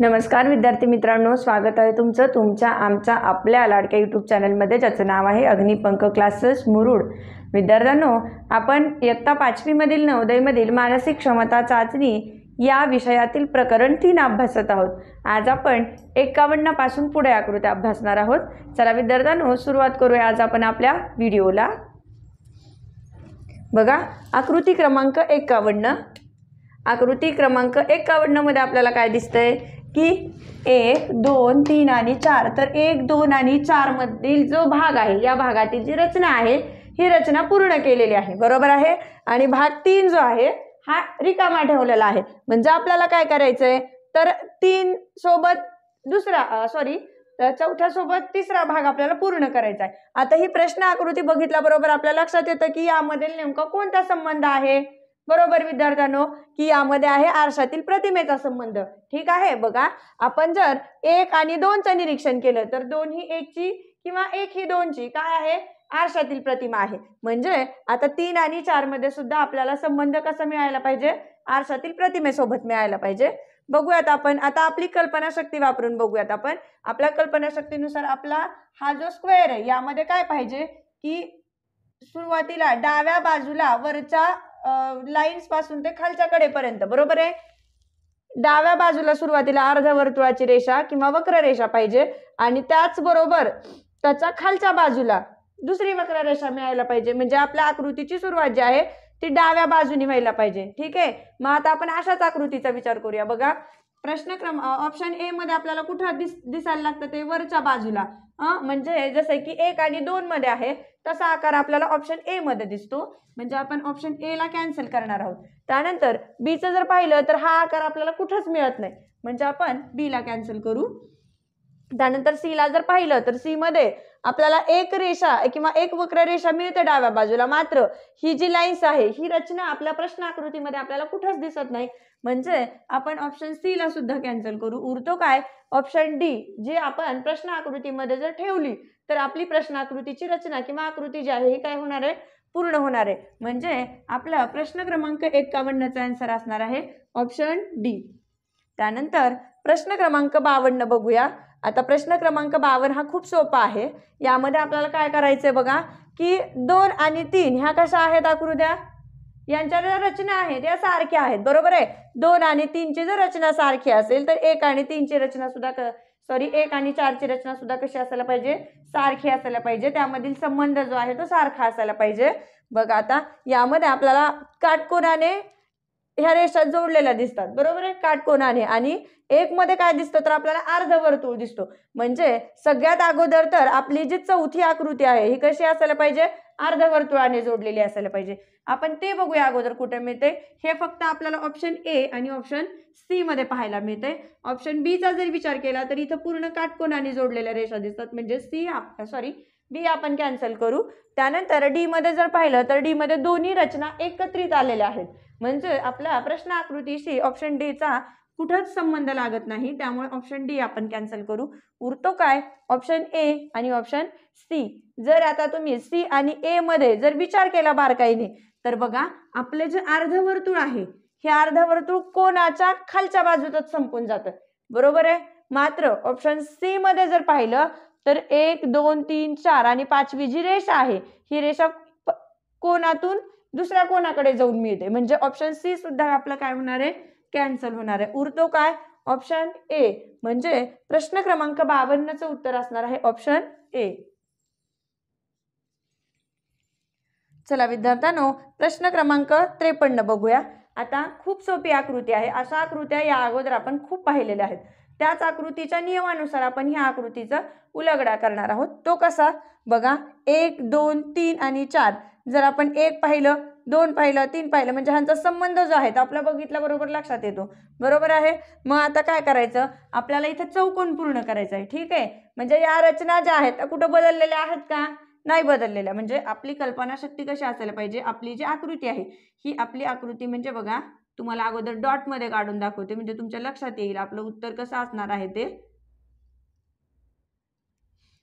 नमस्कार विद्यार्थी मित्रांनो स्वागत आहे तुमचं तुमच्या आमच्या आपल्या लाडक्या यूट्यूब चॅनलमध्ये ज्याचं नाव आहे अग्निपंख क्लासेस मुरुड विद्यार्थ्यांनो आपण इयत्ता पाचवीमधील नवोदयमधील मानसिक क्षमता चाचणी या विषयातील प्रकरण तीन अभ्यासत आहोत आज आपण एक्कावन्नापासून पुढे आकृत्या अभ्यासणार आहोत चला विद्यार्थ्यांनो सुरुवात करूया आज आपण आपल्या व्हिडिओला बघा आकृती क्रमांक एकावन्न आकृती क्रमांक एक्कावन्नमध्ये आपल्याला काय दिसतंय की एक दोन तीन आणि चार तर एक दोन आणि मधील जो भाग आहे या भागातील जी रचना आहे ही रचना पूर्ण केलेली आहे बरोबर आहे आणि भाग तीन जो आहे हा रिकामा ठेवलेला आहे म्हणजे आपल्याला काय करायचंय तर तीन सोबत दुसरा सॉरी तर चौथ्या सोबत तिसरा भाग आपल्याला पूर्ण करायचा आहे आता ही प्रश्न आकृती बघितल्याबरोबर आपल्या लक्षात येतं की यामधील नेमका कोणता संबंध आहे बरोबर विद्यार्थ्यांनो की यामध्ये आहे आरशातील प्रतिमेचा संबंध ठीक आहे बघा आपण जर एक आणि दोनचं निरीक्षण केलं तर दोन ही एकची किंवा एक ही दोनची काय आहे आरशातील प्रतिमा आहे म्हणजे आता तीन आणि चार मध्ये सुद्धा आपल्याला संबंध कसा मिळायला पाहिजे आरशातील प्रतिमेसोबत मिळायला पाहिजे बघूयात आपण आता आपली कल्पनाशक्ती वापरून बघूयात आपण आपल्या कल्पनाशक्तीनुसार आपला हा जो स्क्वेअर आहे यामध्ये काय पाहिजे की सुरुवातीला डाव्या बाजूला वरच्या लाईन्स पासून ते खालच्या कडेपर्यंत बरोबर आहे डाव्या बाजूला सुरुवातीला अर्धवर्तुळाची रेषा किंवा वक्र रेषा पाहिजे आणि त्याचबरोबर त्याचा खालच्या बाजूला दुसरी वक्र रेषा मिळायला पाहिजे म्हणजे आपल्या आकृतीची सुरुवात जी आहे ती डाव्या बाजूने व्हायला पाहिजे ठीक आहे मग आता आपण अशाच आकृतीचा विचार करूया बघा प्रश्न क्रम ऑप्शन ए मध्ये आपल्याला कुठं दिस दिसायला लागतं ते वरच्या बाजूला म्हणजे जसं की एक आणि दोन मध्ये आहे तसा आकार आपल्याला ऑप्शन ए मध्ये दिसतो म्हणजे आपण ऑप्शन ए ला कॅन्सल करणार आहोत त्यानंतर बीचं जर पाहिलं तर हा आकार आपल्याला कुठंच मिळत नाही म्हणजे आपण बी ला कॅन्सल करू त्यानंतर सी ला जर पाहिलं तर सी मध्ये आपल्याला एक रेषा किंवा एक वक्र रेषा मिळते डाव्या बाजूला मात्र ही जी लाईन्स आहे ही रचना आपल्या प्रश्न आकृतीमध्ये आपल्याला कुठंच दिसत नाही म्हणजे आपण ऑप्शन सी ला सुद्धा कॅन्सल करू उरतो काय ऑप्शन डी जे आपण प्रश्न आकृतीमध्ये जर ठेवली तर आपली प्रश्न आकृतीची रचना किंवा आकृती जी आहे ही काय होणार आहे पूर्ण होणार आहे म्हणजे आपला प्रश्न क्रमांक एक्कावन्नचा आन्सर असणार आहे ऑप्शन डी त्यानंतर प्रश्न क्रमांक बावन्न बघूया आता प्रश्न क्रमांक बावन्न हा खूप सोपा आहे यामध्ये आपल्याला काय करायचंय बघा की दोन आणि तीन ह्या कशा आहेत आकृत्या यांच्या ज्या रचना आहेत या सारख्या आहेत बरोबर आहे दोन आणि तीनची जर रचना सारखी असेल तर एक आणि तीनची रचना सुद्धा क सॉरी एक आणि चारची रचना सुद्धा कशी असायला पाहिजे सारखी असायला पाहिजे त्यामधील संबंध जो आहे तो सारखा असायला पाहिजे बघा आता यामध्ये आपल्याला काटकोनाने ह्या रेषा जोडलेल्या दिसतात बरोबर आहे काटकोणाने आणि एक मध्ये काय दिसतं तर आपल्याला अर्धवर्तुळ दिसतो म्हणजे सगळ्यात अगोदर तर आपली जी चौथी आकृती आहे ही कशी असायला पाहिजे अर्धवर्तुळाने जोडलेली असायला पाहिजे आपण ते बघूया अगोदर कुठे मिळते हे फक्त आपल्याला ऑप्शन ए आणि ऑप्शन सी मध्ये पाहायला मिळते ऑप्शन बीचा जर विचार केला तर इथं पूर्ण काटकोणाने जोडलेल्या रेषा दिसतात म्हणजे सी सॉरी बी आपण कॅन्सल करू त्यानंतर डी मध्ये जर पाहिलं तर डी मध्ये दोन्ही रचना एकत्रित आलेल्या आहेत म्हणजे आपला प्रश्न आकृतीशी ऑप्शन डी चा कुठंच संबंध लागत नाही त्यामुळे ऑप्शन डी आपण कॅन्सल करू उरतो काय ऑप्शन ए आणि ऑप्शन सी जर आता तुम्ही सी आणि ए मध्ये जर विचार केला बारकाईने तर बघा आपले जे अर्धवर्तुळ आहे हे अर्धवर्तुळ कोणाच्या खालच्या बाजूतच संपून जात बरोबर आहे मात्र ऑप्शन सी मध्ये जर पाहिलं तर एक दोन तीन चार आणि पाचवी जी रेषा आहे ही रेषा कोणातून दुसऱ्या कोणाकडे जाऊन मिळते म्हणजे ऑप्शन सी सुद्धा आपलं काय होणार आहे कॅन्सल होणार आहे उरतो काय ऑप्शन ए म्हणजे प्रश्न क्रमांक बावन्नचं उत्तर असणार आहे ऑप्शन ए चला विद्यार्थ्यांनो प्रश्न क्रमांक त्रेपन्न बघूया आता खूप सोपी आकृती आहे अशा आकृत्या या अगोदर आपण खूप पाहिलेल्या आहेत त्याच आकृतीच्या नियमानुसार आपण ह्या आकृतीचा उलगडा करणार आहोत तो कसा बघा एक दोन तीन आणि चार जर आपण एक पाहिलं दोन पाहिलं तीन पाहिलं म्हणजे ह्यांचा संबंध जो आहे तो आपला बरोबर लक्षात येतो बरोबर आहे मग आता काय करायचं आपल्याला इथे चौकोन पूर्ण करायचं आहे ठीक आहे म्हणजे या रचना ज्या आहेत त्या कुठं बदललेल्या आहेत का नाही बदललेल्या म्हणजे आपली कल्पनाशक्ती कशी असायला पाहिजे आपली जी आकृती आहे ही आपली आकृती म्हणजे बघा तुम्हाला अगोदर डॉटमध्ये काढून दाखवते म्हणजे तुमच्या लक्षात येईल आपलं उत्तर कसं असणार आहे ते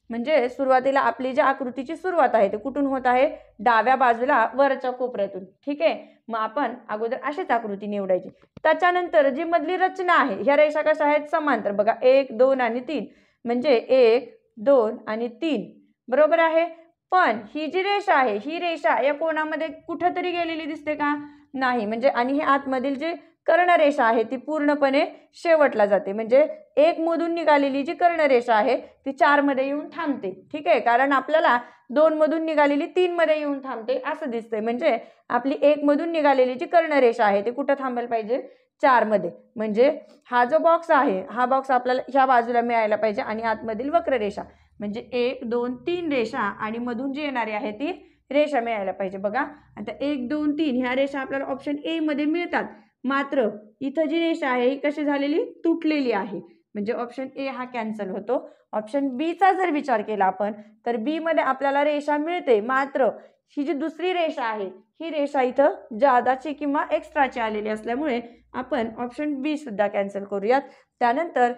म्हणजे सुरुवातीला आपली जी आकृतीची सुरुवात आहे ते कुठून होत आहे डाव्या बाजूला वरच्या कोपऱ्यातून ठीक आहे मग आपण अगोदर अशीच आकृती निवडायची त्याच्यानंतर जी मधली रचना आहे ह्या रेषा कशा आहेत समांतर बघा एक दोन आणि तीन म्हणजे एक दोन आणि तीन बरोबर आहे पण ही जी रेषा आहे ही रेषा या कोणामध्ये कुठंतरी गेलेली दिसते का नाही म्हणजे आणि हे आतमधील जे कर्णरेषा आहे ती पूर्णपणे शेवटला जाते म्हणजे एक मधून निघालेली जी कर्णरेषा आहे ती चारमध्ये येऊन थांबते ठीक आहे कारण आपल्याला दोन मधून निघालेली तीन मध्ये येऊन थांबते असं दिसतंय म्हणजे आपली एकमधून निघालेली जी कर्णरेषा आहे ती कुठं थांबायला पाहिजे चार मध्ये म्हणजे हा जो बॉक्स आहे हा बॉक्स आपल्याला ह्या बाजूला मिळायला पाहिजे आणि आतमधील वक्ररेषा म्हणजे एक दोन तीन रेषा आणि मधून जी येणारी आहे ती रेषा मिळायला पाहिजे बघा आता एक दोन तीन ह्या रेषा आपल्याला ऑप्शन ए मध्ये मिळतात मात्र इथं जी रेषा आहे ही कशी झालेली तुटलेली आहे म्हणजे ऑप्शन ए हा कॅन्सल होतो ऑप्शन बीचा जर विचार केला आपण तर बीमध्ये आपल्याला रेषा मिळते मात्र ही जी दुसरी रेषा आहे ही रेषा इथं जादाची किंवा एक्स्ट्राची आलेली असल्यामुळे आपण ऑप्शन बी सुद्धा कॅन्सल करूयात त्यानंतर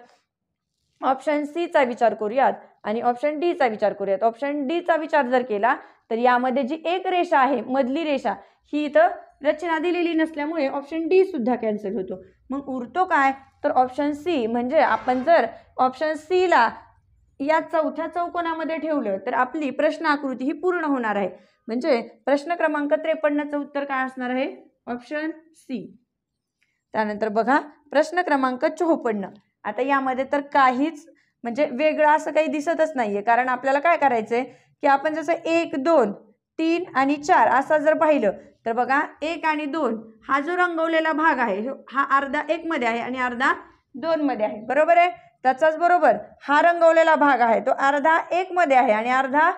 ऑप्शन सीचा विचार करूयात आणि ऑप्शन डीचा विचार करूयात ऑप्शन डीचा विचार जर केला तर यामध्ये जी एक रेषा आहे मधली रेषा ही इथं रचना दिलेली नसल्यामुळे ऑप्शन डी सुद्धा कॅन्सल होतो मग उरतो काय तर ऑप्शन सी म्हणजे आपण जर ऑप्शन सीला या चौथ्या चौकोनामध्ये ठेवलं तर आपली प्रश्न आकृती ही पूर्ण होणार आहे म्हणजे प्रश्न क्रमांक त्रेपन्नाचं उत्तर काय असणार आहे ऑप्शन सी त्यानंतर बघा प्रश्न क्रमांक चोपन्न आता यामध्ये तर काहीच म्हणजे वेगळं असं काही दिसतच नाहीये कारण आपल्याला काय करायचंय की आपण जसं एक दोन तीन आणि चार असा जर पाहिलं तर बघा एक आणि दोन हा जो रंगवलेला भाग आहे हा अर्धा एकमध्ये आहे आणि अर्धा दोनमध्ये आहे बरोबर आहे त्याचाच बरोबर हा रंगवलेला भाग आहे तो अर्धा एकमध्ये आहे आणि अर्धा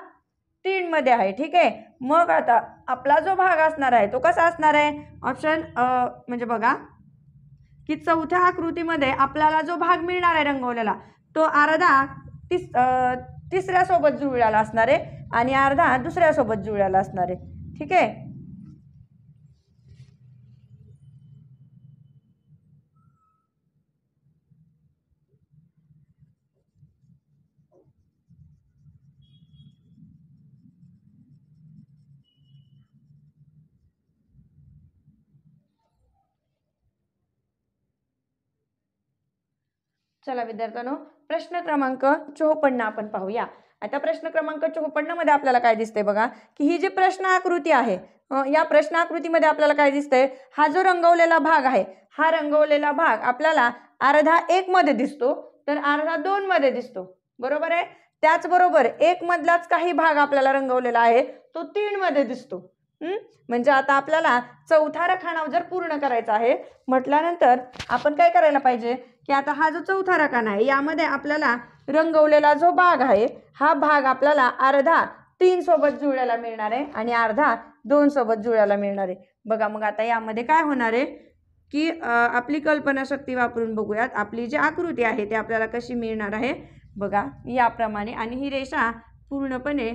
तीनमध्ये आहे ठीक आहे मग आता आपला जो भाग असणार आहे तो कसा असणार आहे ऑप्शन म्हणजे बघा की चौथ्या आकृतीमध्ये आपल्याला जो भाग मिळणार आहे रंगवलेला तो अर्धा तिस तिसऱ्यासोबत जुळलेला असणार आहे आणि अर्धा दुसऱ्यासोबत जुळलेला असणार आहे ठीक आहे चला विद्यार्थ्यांनो प्रश्न क्रमांक चोपन्न आपण पाहूया आता प्रश्न क्रमांक मध्ये आपल्याला काय दिसतंय बघा की ही जी प्रश्न आकृती आहे या प्रश्न आकृतीमध्ये आपल्याला काय दिसतंय हा जो रंगवलेला भाग आहे हा रंगवलेला भाग आपल्याला अर्धा एक मध्ये दिसतो तर अर्धा दोन मध्ये दिसतो बरोबर आहे त्याचबरोबर एक मधलाच काही भाग आपल्याला रंगवलेला आहे तो तीन मध्ये दिसतो म्हणजे आता आपल्याला चौथा रखाणाव जर पूर्ण करायचा आहे म्हटल्यानंतर आपण काय करायला पाहिजे की आता हा जो चौथा रखाना आहे यामध्ये आपल्याला रंगवलेला जो भाग आहे हा भाग आपल्याला अर्धा तीन सोबत जुळायला मिळणार आहे आणि अर्धा दोन सोबत जुळायला मिळणार आहे बघा मग आता यामध्ये काय होणार आहे की आपली कल्पनाशक्ती वापरून बघूयात आपली जी आकृती आहे ती आपल्याला कशी मिळणार आहे बघा याप्रमाणे आणि ही रेषा पूर्णपणे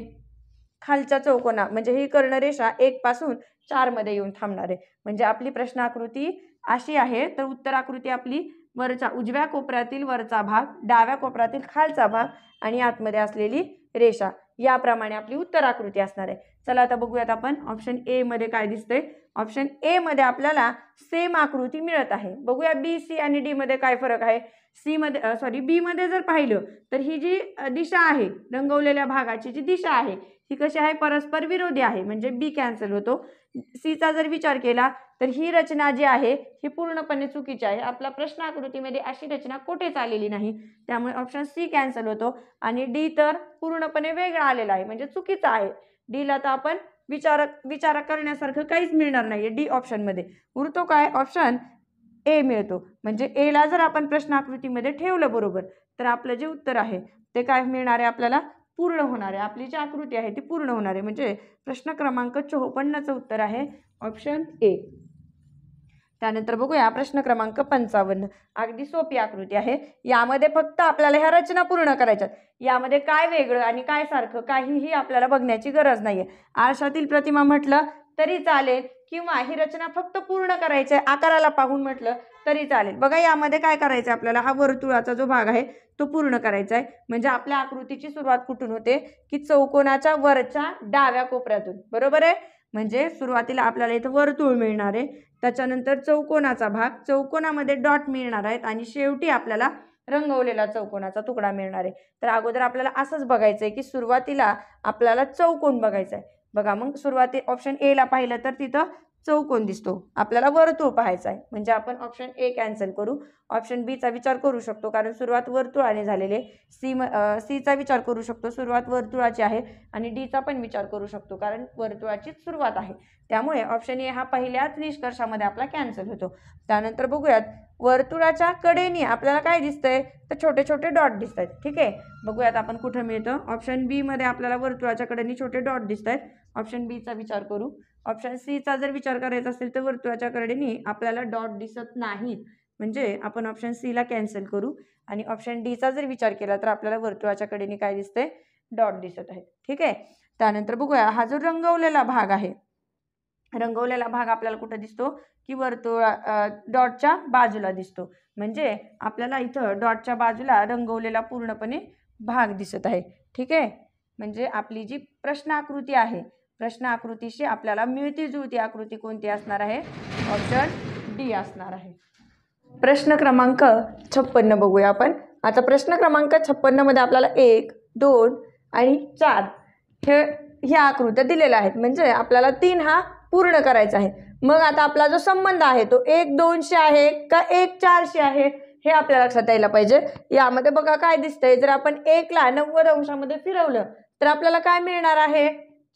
खालचा चौकोना म्हणजे ही कर्णरेषा चार चारमध्ये येऊन थांबणार आहे म्हणजे आपली प्रश्न आकृती अशी आहे तर उत्तर आकृती आपली वरचा उजव्या कोपऱ्यातील वरचा भाग डाव्या कोपऱ्यातील खालचा भाग आणि आतमध्ये असलेली रेषा याप्रमाणे आपली उत्तर आकृती असणार आहे चला आता बघूयात आपण ऑप्शन ए मध्ये काय दिसतंय ऑप्शन ए मध्ये आपल्याला सेम आकृती मिळत आहे बघूया बी सी आणि डी मध्ये काय फरक आहे सी मध्ये सॉरी बी मध्ये जर पाहिलं तर ही जी दिशा आहे रंगवलेल्या भागाची जी दिशा आहे ही कशी आहे परस्पर विरोधी आहे म्हणजे बी कॅन्सल होतो सीचा जर विचार केला तर ही रचना जी आहे ही पूर्णपणे चुकीची आहे आपल्या प्रश्नाकृतीमध्ये अशी रचना कुठेच आलेली नाही त्यामुळे ऑप्शन सी कॅन्सल होतो आणि डी तर पूर्णपणे वेगळा आलेला आहे म्हणजे चुकीचा आहे डीला तर आपण विचार विचार करण्यासारखं काहीच मिळणार नाही डी ऑप्शनमध्ये उरतो काय ऑप्शन ए मिळतो म्हणजे एला जर आपण प्रश्न आकृतीमध्ये ठेवलं बरोबर तर आपलं जे उत्तर आहे ते काय मिळणार आहे आपल्याला पूर्ण होणार आहे आपली जी आकृती आहे ती पूर्ण होणार आहे म्हणजे प्रश्न क्रमांक चोपन्नचं उत्तर आहे ऑप्शन ए त्यानंतर बघूया प्रश्न क्रमांक पंचावन्न अगदी सोपी आकृती आहे यामध्ये फक्त आपल्याला ह्या रचना पूर्ण करायच्यात यामध्ये काय वेगळं आणि काय सारखं काहीही आपल्याला बघण्याची गरज नाही आहे आरशातील प्रतिमा म्हटलं तरी चालेल किंवा ही रचना फक्त पूर्ण करायची आहे आकाराला पाहून म्हटलं तरी चालेल बघा यामध्ये काय करायचं आहे आपल्याला हा वर्तुळाचा जो भाग आहे तो पूर्ण करायचा आहे म्हणजे आपल्या आकृतीची सुरुवात कुठून होते की चौकोनाच्या वरच्या डाव्या कोपऱ्यातून बरोबर आहे म्हणजे सुरुवातीला आपल्याला इथं वर्तुळ मिळणार आहे त्याच्यानंतर चौकोनाचा भाग चौकोनामध्ये डॉट मिळणार आहेत आणि शेवटी आपल्याला रंगवलेला चौकोनाचा तुकडा मिळणार आहे तर अगोदर आपल्याला असंच बघायचं आहे की सुरुवातीला आपल्याला चौकोन बघायचा आहे बघा मग सुरुवाती ऑप्शन एला पाहिलं तर तिथं चौकोन दिसतो आपल्याला वर्तुळ पाहायचं आहे म्हणजे आपण ऑप्शन ए कॅन्सल करू ऑप्शन बीचा विचार करू शकतो कारण सुरुवात वर्तुळाने झालेले सी म सीचा विचार करू शकतो सुरुवात वर्तुळाची आहे आणि डीचा पण विचार करू शकतो कारण वर्तुळाचीच सुरुवात आहे त्यामुळे ऑप्शन ए हा पहिल्याच निष्कर्षामध्ये आपला कॅन्सल होतो त्यानंतर बघूयात वर्तुळाच्या कडेने आपल्याला काय दिसतंय तर छोटे छोटे डॉट दिसत आहेत ठीक आहे बघूयात आपण कुठं मिळतं ऑप्शन बीमध्ये आपल्याला वर्तुळाच्या कडेने छोटे डॉट दिसत आहेत ऑप्शन बीचा विचार करू ऑप्शन सीचा जर विचार करायचा असेल तर वर्तुळाच्या कडेने आपल्याला डॉट दिसत नाहीत म्हणजे आपण ऑप्शन सीला कॅन्सल करू आणि ऑप्शन डीचा जर विचार केला तर आपल्याला वर्तुळाच्या कडेने काय दिसतंय डॉट दिसत आहेत ठीक आहे त्यानंतर बघूया हा जो रंगवलेला भाग आहे रंगवलेला भाग आपल्याला कुठं दिसतो की वर्तुळा डॉटच्या बाजूला दिसतो म्हणजे आपल्याला इथं डॉटच्या बाजूला रंगवलेला पूर्णपणे भाग दिसत आहे ठीक आहे म्हणजे आपली जी प्रश्न आकृती आहे प्रश्न आकृतीशी आपल्याला मिळती जुळती आकृती कोणती असणार आहे ऑप्शन डी असणार आहे प्रश्न क्रमांक छप्पन्न बघूया आपण आता प्रश्न क्रमांक छप्पन्नमध्ये आपल्याला एक दोन आणि चार हे ह्या आकृत्या दिलेल्या आहेत म्हणजे आपल्याला तीन हा पूर्ण करायचं आहे मग आता आपला जो संबंध आहे तो एक दोनशे आहे का एक चारशे आहे हे आपल्या लक्षात यायला पाहिजे यामध्ये बघा काय दिसतंय जर आपण एकला नव्वद अंशामध्ये फिरवलं तर आपल्याला काय मिळणार आहे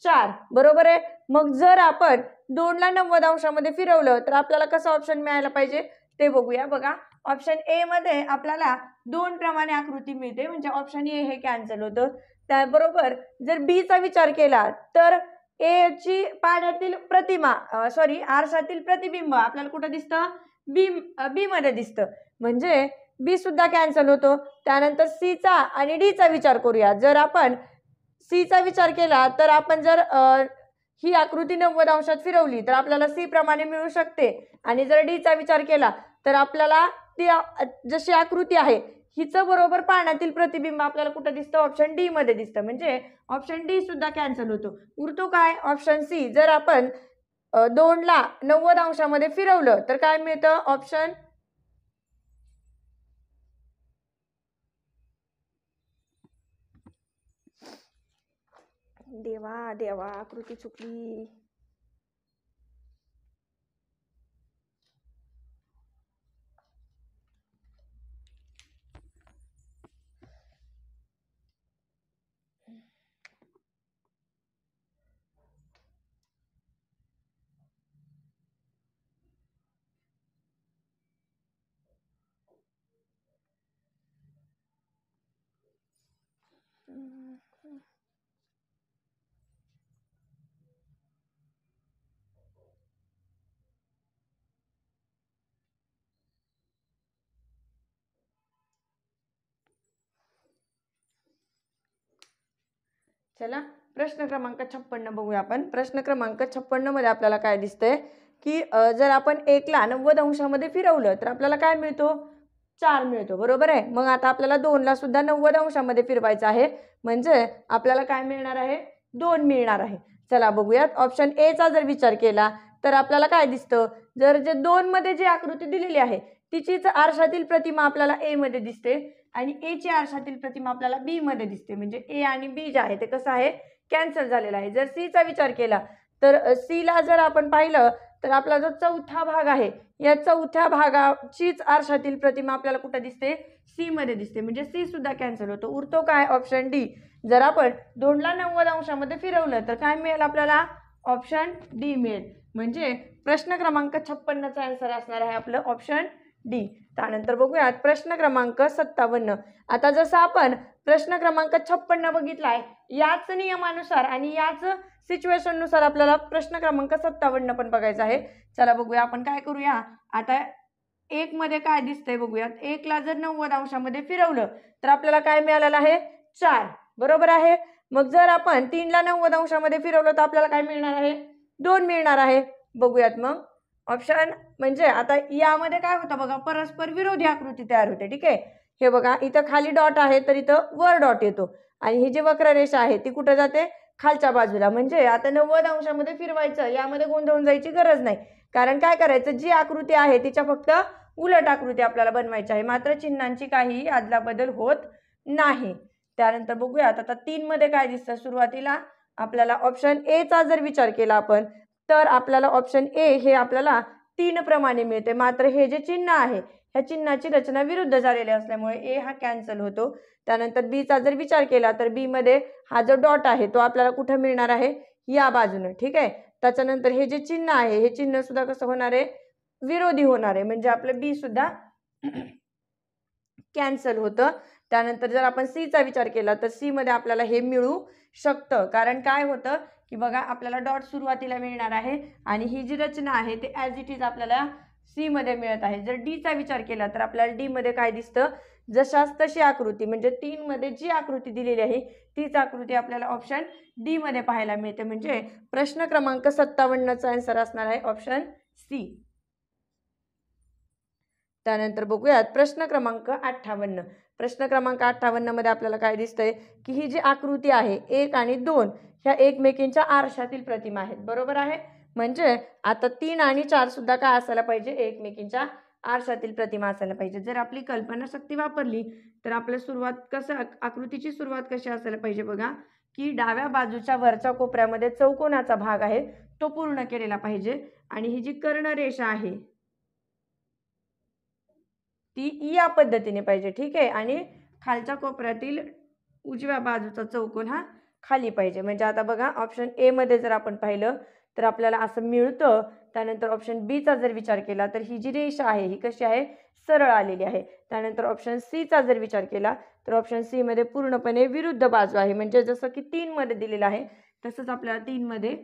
चार बरोबर आहे मग जर आपण दोनला नव्वद अंशामध्ये फिरवलं तर आपल्याला कसं ऑप्शन मिळायला पाहिजे ते बघूया बघा ऑप्शन ए मध्ये आपल्याला दोन प्रमाणे आकृती मिळते म्हणजे ऑप्शन ए हे कॅन्सल होतं त्याबरोबर जर बीचा विचार केला तर एची पाण्यातील प्रतिमा सॉरी आरशातील प्रतिबिंब आपल्याला कुठं दिसतं बी बी मध्ये दिसतं म्हणजे बी सुद्धा कॅन्सल होतो त्यानंतर सीचा आणि डीचा विचार करूया जर आपण सीचा विचार केला तर आपण जर ही आकृती नव्वद अंशात फिरवली तर आपल्याला सी प्रमाणे मिळू शकते आणि जर डीचा विचार केला तर आपल्याला ती जशी आकृती आहे हिचं बरोबर पाण्यातील प्रतिबिंब आपल्याला कुठं दिसतं ऑप्शन डी मध्ये दिसतं म्हणजे ऑप्शन डी सुद्धा कॅन्सल होतो उरतो काय ऑप्शन सी जर आपण दोनला नव्वद अंशामध्ये फिरवलं तर काय मिळतं ऑप्शन देवा देवा आकृती चुकली चला प्रश्न क्रमांक छप्पन्न बघूया आपण प्रश्न क्रमांक मध्ये आपल्याला काय दिसतंय की जर आपण एकला नव्वद अंशामध्ये फिरवलं तर आपल्याला काय मिळतो चार मिळतो बरोबर आहे मग आता आपल्याला दोनला सुद्धा नव्वद अंशामध्ये फिरवायचं आहे म्हणजे आपल्याला काय मिळणार आहे दोन मिळणार आहे चला बघूयात ऑप्शन एचा जर विचार केला तर आपल्याला काय दिसतं जर जे दोनमध्ये जी आकृती दिलेली आहे तिचीच आरशातील प्रतिमा आपल्याला एमध्ये दिसते आणि एची आरशातील प्रतिमा आपल्याला बीमध्ये दिसते म्हणजे ए आणि बी जे आहे ते कसं आहे कॅन्सल झालेलं आहे जर सीचा विचार केला तर सीला जर आपण पाहिलं तर आपला जो चौथा भाग आहे या चौथ्या भागाचीच आरशातील प्रतिमा आपल्याला कुठं दिसते सी मध्ये दिसते म्हणजे सी सुद्धा कॅन्सल होतो उरतो काय ऑप्शन डी जर आपण दोनला नव्वद अंशामध्ये फिरवलं तर काय मिळेल आपल्याला ऑप्शन डी मिळेल म्हणजे प्रश्न क्रमांक छप्पन्नचा आन्सर असणार आहे आपलं ऑप्शन डी त्यानंतर बघूयात प्रश्न क्रमांक सत्तावन्न आता जसं आपण प्रश्न क्रमांक छप्पन्न बघितलाय याच नियमानुसार आणि याच सिच्युएशननुसार आपल्याला प्रश्न क्रमांक सत्तावन्न पण बघायचा आहे चला बघूया आपण काय करूया आता एक मध्ये काय दिसतंय बघूयात एकला जर नव्वद अंशामध्ये फिरवलं तर आपल्याला काय मिळालेलं आहे चार बरोबर आहे मग जर आपण तीनला नव्वद अंशामध्ये फिरवलं तर आपल्याला काय मिळणार आहे दोन मिळणार आहे बघूयात मग ऑप्शन म्हणजे आता यामध्ये काय होतं बघा परस्पर विरोधी आकृती तयार होते ठीक आहे हे बघा इथं खाली डॉट आहे तर इथं वर डॉट येतो आणि ही जी वक्ररेषा आहे ती कुठं जाते खालच्या बाजूला म्हणजे आता नव्वद अंशामध्ये फिरवायचं यामध्ये गोंधळून जायची गरज नाही कारण काय करायचं जी आकृती आहे तिच्या फक्त उलट आकृती आपल्याला बनवायची आहे मात्र चिन्हांची काही बदल होत नाही त्यानंतर बघूयात आता मध्ये काय दिसतं सुरुवातीला आपल्याला ऑप्शन एचा जर विचार केला आपण तर आपल्याला ऑप्शन ए हे आपल्याला तीन प्रमाणे मिळते मात्र हे जे चिन्ह आहे ह्या चिन्हाची रचना विरुद्ध झालेली असल्यामुळे ए हा कॅन्सल होतो त्यानंतर बीचा जर विचार केला तर बीमध्ये हा जो डॉट आहे तो आपल्याला कुठं मिळणार आहे या बाजूने ठीक आहे त्याच्यानंतर हे जे चिन्ह आहे हे चिन्ह सुद्धा कसं होणार आहे विरोधी होणार आहे म्हणजे आपलं बी सुद्धा कॅन्सल होतं त्यानंतर जर आपण सीचा विचार केला तर सीमध्ये आपल्याला हे मिळू शकतं कारण काय होतं की बघा आपल्याला डॉट सुरुवातीला मिळणार आहे आणि ही जी रचना आहे ते ॲज इट इज आपल्याला सीमध्ये मिळत आहे जर डीचा विचार केला तर आपल्याला डीमध्ये काय दिसतं जशाच तशी आकृती म्हणजे तीनमध्ये जी आकृती दिलेली आहे तीच आकृती आपल्याला ऑप्शन डीमध्ये पाहायला मिळते म्हणजे प्रश्न क्रमांक सत्तावन्नचा आन्सर असणार आहे ऑप्शन सी त्यानंतर बघूयात प्रश्न क्रमांक अठ्ठावन्न प्रश्न क्रमांक अठ्ठावन्नमध्ये आपल्याला काय दिसतंय की ही जी आकृती आहे एक आणि दोन ह्या एकमेकींच्या आरशातील प्रतिमा आहेत बरोबर आहे म्हणजे आता तीन आणि चार सुद्धा काय असायला पाहिजे एकमेकींच्या आरशातील प्रतिमा असायला पाहिजे जर आपली कल्पनाशक्ती वापरली तर आपल्या सुरुवात कसं आकृतीची सुरुवात कशी असायला पाहिजे बघा की डाव्या बाजूच्या वरच्या कोपऱ्यामध्ये चौकोनाचा भाग आहे तो पूर्ण केलेला पाहिजे आणि ही जी कर्णरेषा आहे ती या पद्धतीने पाहिजे ठीक आहे आणि खालच्या कोपऱ्यातील उजव्या बाजूचा चौकोन हा खाली पाहिजे म्हणजे आता बघा ऑप्शन एमध्ये जर आपण पाहिलं तर आपल्याला असं मिळतं त्यानंतर ऑप्शन बीचा जर विचार केला तर ही जी रेषा आहे ही कशी आहे सरळ आलेली आहे त्यानंतर ऑप्शन सीचा जर विचार केला तर ऑप्शन सीमध्ये पूर्णपणे विरुद्ध बाजू आहे म्हणजे जसं की तीनमध्ये दिलेलं आहे तसंच आपल्याला तीनमध्ये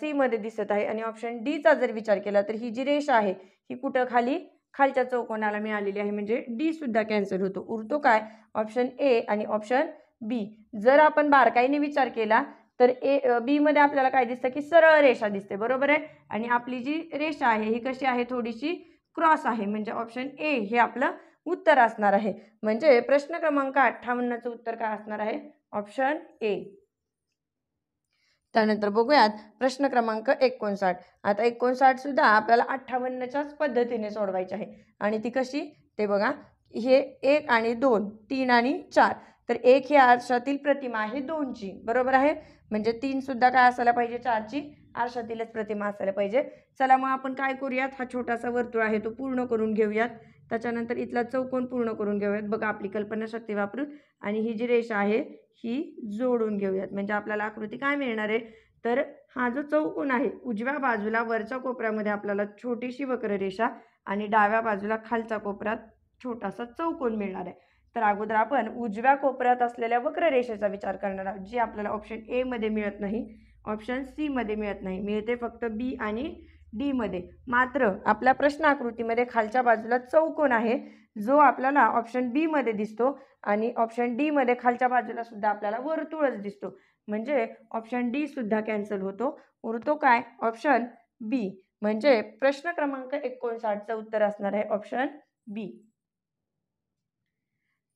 सीमध्ये दिसत आहे आणि ऑप्शन डीचा जर विचार केला तर ही जी रेषा आहे ही कुठं खाली खालच्या चौकोनाला मिळालेली आहे म्हणजे डी सुद्धा कॅन्सल होतो उरतो काय ऑप्शन ए आणि ऑप्शन बी जर आपण बारकाईने विचार केला तर ए बीमध्ये आपल्याला काय दिसतं की सरळ रेषा दिसते बरोबर आहे आणि आपली जी रेषा आहे ही कशी आहे थोडीशी क्रॉस आहे म्हणजे ऑप्शन ए हे आपलं उत्तर असणार आहे म्हणजे प्रश्न क्रमांक अठ्ठावन्नचं उत्तर काय असणार आहे ऑप्शन ए त्यानंतर बघूयात प्रश्न क्रमांक एकोणसाठ आता सुद्धा आपल्याला अठ्ठावन्नच्याच पद्धतीने सोडवायची आहे आणि ती कशी ते बघा हे एक आणि दोन तीन आणि चार तर एक ही आरशातील प्रतिमा आहे दोनची बरोबर आहे म्हणजे तीन सुद्धा काय असायला पाहिजे चारची आरशातीलच प्रतिमा असायला पाहिजे चला मग आपण काय करूयात हा छोटासा वर्तुळ आहे तो पूर्ण करून घेऊयात त्याच्यानंतर इथला चौकोन पूर्ण करून घेऊयात बघा आपली कल्पनाशक्ती वापरून आणि ही जी रेषा आहे ही जोडून घेऊयात म्हणजे आपल्याला आकृती काय मिळणार आहे तर हा जो चौकोन आहे उजव्या बाजूला वरच्या कोपऱ्यामध्ये आपल्याला छोटीशी वक्र रेषा आणि डाव्या बाजूला खालचा कोपऱ्यात छोटासा चौकोन मिळणार आहे तर अगोदर आपण उजव्या कोपऱ्यात असलेल्या वक्ररेषेचा विचार करणार आहोत जी आपल्याला ऑप्शन एमध्ये मिळत नाही ऑप्शन सीमध्ये मिळत नाही मिळते फक्त बी आणि डी मध्ये मात्र आपल्या प्रश्नाकृतीमध्ये खालच्या बाजूला चौकोन आहे जो आपल्याला ऑप्शन बी मध्ये दिसतो आणि ऑप्शन डी मध्ये खालच्या बाजूला सुद्धा आपल्याला वर्तुळच दिसतो म्हणजे ऑप्शन डी सुद्धा कॅन्सल होतो उरतो काय ऑप्शन बी म्हणजे प्रश्न क्रमांक एकोणसाठचं उत्तर असणार आहे ऑप्शन बी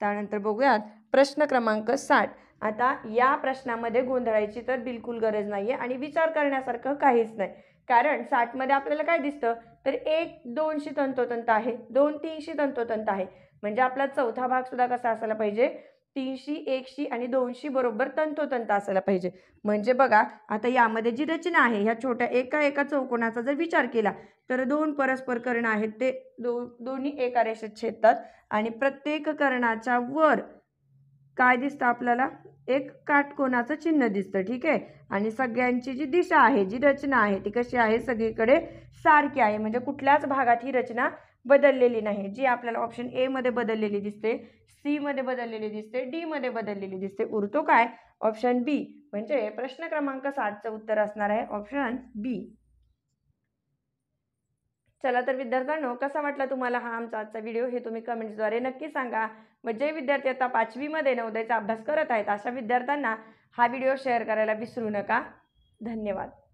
त्यानंतर बघूयात प्रश्न क्रमांक साठ आता या प्रश्नामध्ये गोंधळायची तर बिलकुल गरज नाही आहे आणि विचार करण्यासारखं काहीच नाही कारण साठमध्ये आपल्याला काय दिसतं तर एक दोनशी तंतोतंत आहे दोन तीनशी तंतोतंत आहे म्हणजे आपला चौथा भाग सुद्धा कसा असायला पाहिजे तीनशी एकशी आणि दोनशी बरोबर तंतोतंत असायला पाहिजे म्हणजे बघा आता यामध्ये जी रचना आहे ह्या छोट्या एका एका चौकोनाचा जर विचार केला तर दोन परस्पर कर्ण आहेत ते दो दोन्ही एका रेषेत छेदतात आणि प्रत्येक कर्णाच्या वर काय दिसतं आपल्याला एक काटकोणाचं चिन्ह दिसतं ठीक आहे आणि सगळ्यांची जी दिशा आहे जी रचना आहे ती कशी आहे सगळीकडे सारखी आहे म्हणजे कुठल्याच भागात ही रचना बदललेली नाही जी आपल्याला ऑप्शन एमध्ये बदललेली दिसते सीमध्ये बदललेली दिसते डीमध्ये बदललेली दिसते उरतो काय ऑप्शन बी म्हणजे प्रश्न क्रमांक सातचं उत्तर असणार आहे ऑप्शन बी चला तर विद्यार्थ्यांनो कसा वाटला तुम्हाला हा आमचा आजचा व्हिडिओ हे तुम्ही कमेंट्सद्वारे नक्की सांगा मग जे विद्यार्थी आता पाचवीमध्ये नवोदयचा अभ्यास करत आहेत अशा विद्यार्थ्यांना हा व्हिडिओ शेअर करायला विसरू नका धन्यवाद